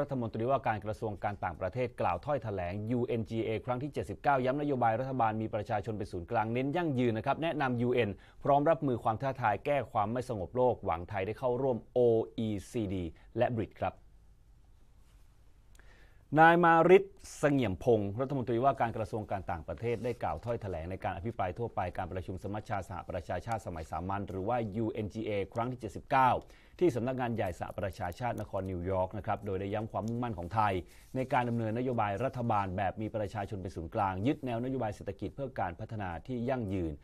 รัฐมนตรีว่าการกระทรวงการต่างประเทศกล่าวถ้อยแถลง UNGA ครั้งที่ 79 ย้ำนโยบายรัฐบาลมีประชาชนเป็นศูนย์กลางเน้นยั่งยืนนะครับ แนะนำ UN พร้อมรับมือความท้าทายแก้ความไม่สงบโลก หวังไทยได้เข้าร่วม OECD และบริดครับนายมาริศเสงี่ยมพงศ์รัฐมนตรีว่าการกระทรวงการต่างประเทศได้กล่าวถ้อยแถลงในการอภิปรายทั่วไปการประชุมสมัชชาสหประชาชาติสมัยสามัญหรือว่า UNGA ครั้งที่ 79 ที่สำนักงานใหญ่สหประชาชาตินครนิวยอร์กนะครับโดยได้ย้ำความมุ่งมั่นของไทย ในการดำเนินนโยบายรัฐบาลแบบมีประชาชนเป็นศูนย์กลาง ยึดแนวนโยบายเศรษฐกิจเพื่อการพัฒนาที่ยั่งยืน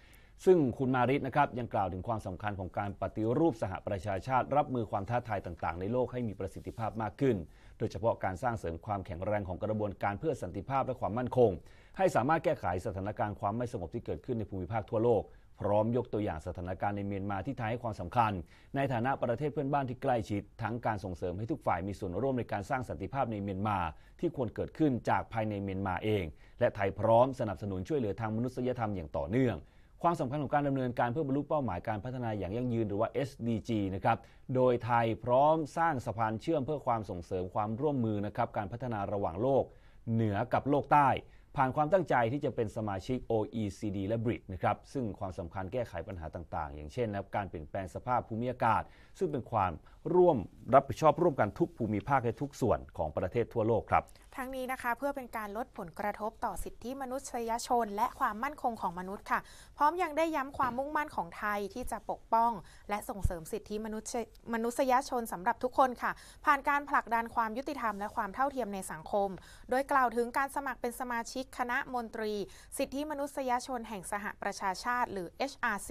ซึ่งคุณมาริสนะครับยังกล่าวถึงความสำคัญของการปฏิรูปสหประชาชาติ รับมือความท้าทายต่างๆ ในโลกให้มีประสิทธิภาพมากขึ้น โดยเฉพาะการสร้างเสริมความแข็งแรงของกระบวนการเพื่อสันติภาพและความมั่นคง ให้สามารถแก้ไขสถานการณ์ความไม่สงบที่เกิดขึ้นในภูมิภาคทั่วโลก พร้อมยกตัวอย่างสถานการณ์ในเมียนมาที่ไทยให้ความสำคัญ ในฐานะประเทศเพื่อนบ้านที่ใกล้ชิด ทั้งการส่งเสริมให้ทุกฝ่ายมีส่วนร่วมในการสร้างสันติภาพในเมียนมาที่ควรเกิดขึ้นจากภายในเมียนมาเอง และไทยพร้อมสนับสนุนช่วยเหลือทางมนุษยธรรมอย่างต่อเนื่องความสำคัญของการดำเนินการเพื่อบรรลุเป้าหมายการพัฒนาอย่างยั่งยืนหรือว่า SDG นะครับ โดยไทยพร้อมสร้างสะพานเชื่อมเพื่อความส่งเสริมความร่วมมือนะครับการพัฒนาระหว่างโลกเหนือกับโลกใต้ ผ่านความตั้งใจที่จะเป็นสมาชิก OECD และ BRIC นะครับซึ่งความสำคัญแก้ไขปัญหาต่างๆ อย่างเช่นนะการเปลี่ยนแปลงสภาพภูมิอากาศ ซึ่งเป็นความร่วมรับผิดชอบร่วมกันทุกภูมิภาคและทุกส่วนของประเทศทั่วโลกครับั้งนี้นะคะเพื่อเป็นการลดผลกระทบต่อสิทธิมนุษยชน และความมั่นคงของมนุษย์ค่ะพร้อมยังได้ย้ำความมุ่งมั่นของไทยที่จะปกป้องและส่งเสริมสิทธิมนุษยมนุษยชนสำหรับทุกคนค่ะ ผ่านการผลักดันความยุติธรรมและความเท่าเทียมในสังคม โดยกล่าวถึงการสมัครเป็นสมาชิกคณะมนตรี สิทธิมนุษยชนแห่งสหประชาชาติ หรือ HRC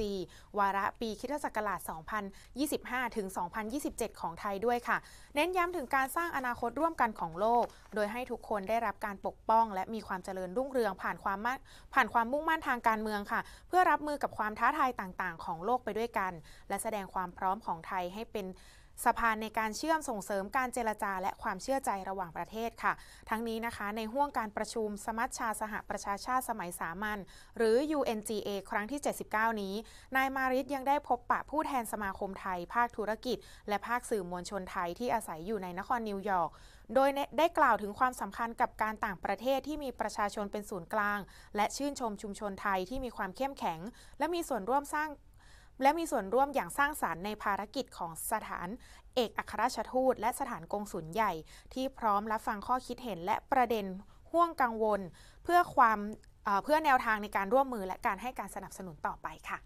วาระปีคิศักราช 2025ถึง2027 ของไทยด้วยค่ะ เน้นย้ำถึงการสร้างอนาคตร่วมกันของโลก โดยให้ทุกกคนได้รับการปกป้องและมีความเจริญรุ่งเรืองผ่านความผ่านความมุ่งมั่นทางการเมืองค่ะ เพื่อรับมือกับความท้าทายต่างๆของโลกไปด้วยกัน และแสดงความพร้อมของไทยให้เป็นสะพานในการเชื่อมส่งเสริมการเจรจา และความเชื่อใจระหว่างประเทศค่ะ ทั้งนี้นะคะในห่วงการประชุม สมัชชาสหประชาชาติสมัยสามัญหรือ UNGA ครั้งที่ 79 นี้ นายมาริสยังได้พบปะผู้แทนสมาคมไทย ภาคธุรกิจและภาคสื่อมวลชนไทยที่อาศัยอยู่ในนครนิวยอร์ก โดยได้กล่าวถึงความสำคัญกับการต่างประเทศที่มีประชาชนเป็นศูนย์กลางและชื่นชมชุมชนไทยที่มีความเข้มแข็ง และมีส่วนร่วมสร้างและมีส่วนร่วมอย่างสร้างสารรค์ในภารกิจของสถานเอกอัครราชทูตและสถานกงสุลใหญ่ที่พร้อมรับฟังข้อคิดเห็น และประเด็นห่วงกังวลเพื่อความเพื่อแนวทางในการร่วมมือ และการให้การสนับสนุนต่อไปค่ะ